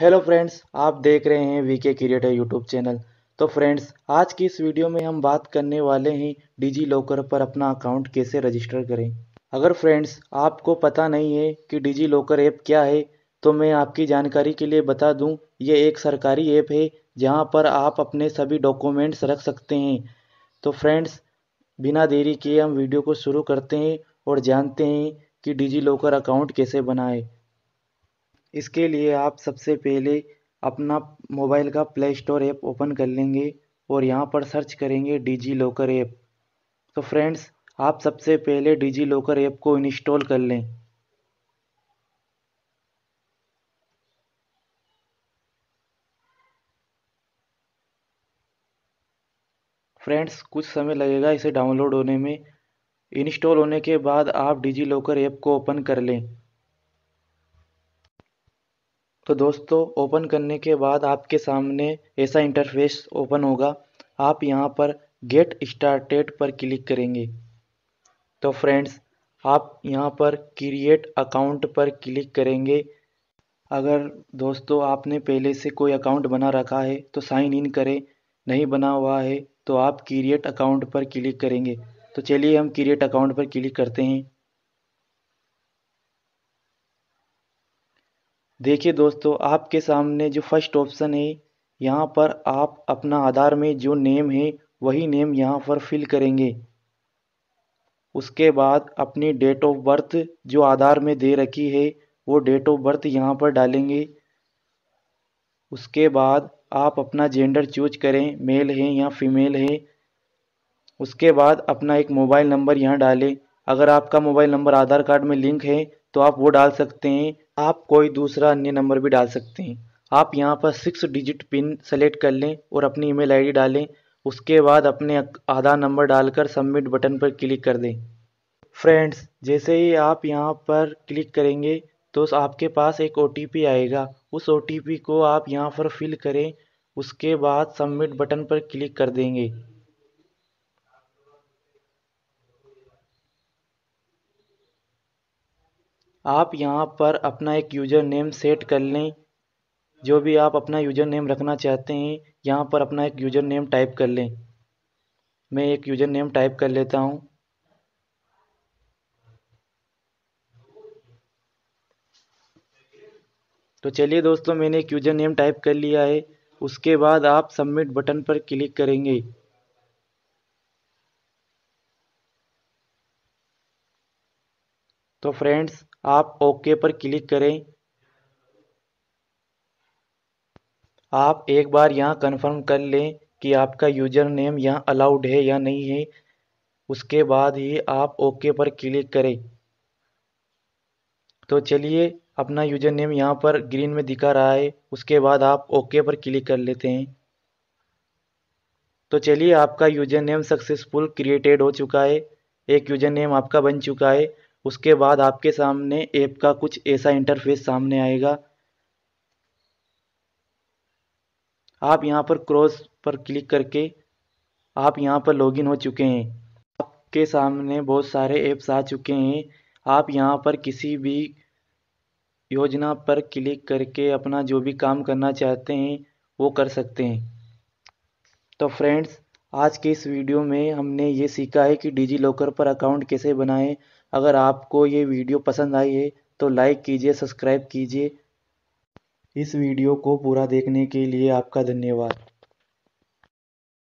hello friends आप देख रहे हैं वीके क्रिएटर यूट्यूब चैनल तो फ्रेंड्स आज की इस वीडियो में हम बात करने वाले हैं डिजी लॉकर पर अपना अकाउंट कैसे रजिस्टर करें अगर फ्रेंड्स आपको पता नहीं है कि डिजी लॉकर ऐप क्या है तो मैं आपकी जानकारी के लिए बता दूं ये एक सरकारी ऐप है जहाँ पर आप अपने सभी डॉक्यूमेंट्स रख सकते हैं तो फ्रेंड्स बिना देरी किए हम वीडियो को शुरू करते हैं और जानते हैं कि डिजी लॉकर अकाउंट कैसे बनाएं इसके लिए आप सबसे पहले अपना मोबाइल का प्ले स्टोर ऐप ओपन कर लेंगे और यहाँ पर सर्च करेंगे डिजी लॉकर ऐप तो फ्रेंड्स आप सबसे पहले डिजी लॉकर ऐप को इंस्टॉल कर लें फ्रेंड्स कुछ समय लगेगा इसे डाउनलोड होने में इंस्टॉल होने के बाद आप डिजी लॉकर ऐप को ओपन कर लें तो दोस्तों ओपन करने के बाद आपके सामने ऐसा इंटरफेस ओपन होगा आप यहाँ पर गेट स्टार्टेड पर क्लिक करेंगे तो फ्रेंड्स आप यहाँ पर क्रिएट अकाउंट पर क्लिक करेंगे अगर दोस्तों आपने पहले से कोई अकाउंट बना रखा है तो साइन इन करें नहीं बना हुआ है तो आप क्रिएट अकाउंट पर क्लिक करेंगे तो चलिए हम क्रिएट अकाउंट पर क्लिक करते हैं देखिए दोस्तों आपके सामने जो फर्स्ट ऑप्शन है यहाँ पर आप अपना आधार में जो नेम है वही नेम यहाँ पर फिल करेंगे उसके बाद अपनी डेट ऑफ बर्थ जो आधार में दे रखी है वो डेट ऑफ बर्थ यहाँ पर डालेंगे उसके बाद आप अपना जेंडर चूज करें मेल है या फीमेल है उसके बाद अपना एक मोबाइल नंबर यहाँ डालें अगर आपका मोबाइल नंबर आधार कार्ड में लिंक है तो आप वो डाल सकते हैं आप कोई दूसरा अन्य नंबर भी डाल सकते हैं आप यहाँ पर सिक्स डिजिट पिन सेलेक्ट कर लें और अपनी ईमेल आईडी डालें उसके बाद अपने आधार नंबर डालकर सबमिट बटन पर क्लिक कर दें फ्रेंड्स जैसे ही आप यहाँ पर क्लिक करेंगे तो आपके पास एक ओ आएगा उस ओ को आप यहाँ पर फिल करें उसके बाद सबमिट बटन पर क्लिक कर देंगे आप यहाँ पर अपना एक यूज़र नेम सेट कर लें जो भी आप अपना यूज़र नेम रखना चाहते हैं यहाँ पर अपना एक यूज़र नेम टाइप कर लें मैं एक यूज़र नेम टाइप कर लेता हूँ तो चलिए दोस्तों मैंने एक यूज़र नेम टाइप कर लिया है उसके बाद आप सबमिट बटन पर क्लिक करेंगे तो फ्रेंड्स आप ओके पर क्लिक करें आप एक बार यहाँ कंफर्म कर लें कि आपका यूजर नेम यहाँ अलाउड है या नहीं है उसके बाद ही आप ओके पर क्लिक करें तो चलिए अपना यूजर नेम यहाँ पर ग्रीन में दिखा रहा है उसके बाद आप ओके पर क्लिक कर लेते हैं तो चलिए आपका यूजर नेम सक्सेसफुल क्रिएटेड हो चुका है एक यूजर नेम आपका बन चुका है उसके बाद आपके सामने ऐप का कुछ ऐसा इंटरफेस सामने आएगा आप यहाँ पर क्रॉस पर क्लिक करके आप यहाँ पर लॉगिन हो चुके हैं आपके सामने बहुत सारे ऐप्स आ चुके हैं आप यहाँ पर किसी भी योजना पर क्लिक करके अपना जो भी काम करना चाहते हैं वो कर सकते हैं तो फ्रेंड्स आज के इस वीडियो में हमने ये सीखा है कि डिजी लॉकर पर अकाउंट कैसे बनाएं अगर आपको ये वीडियो पसंद आई है तो लाइक कीजिए सब्सक्राइब कीजिए इस वीडियो को पूरा देखने के लिए आपका धन्यवाद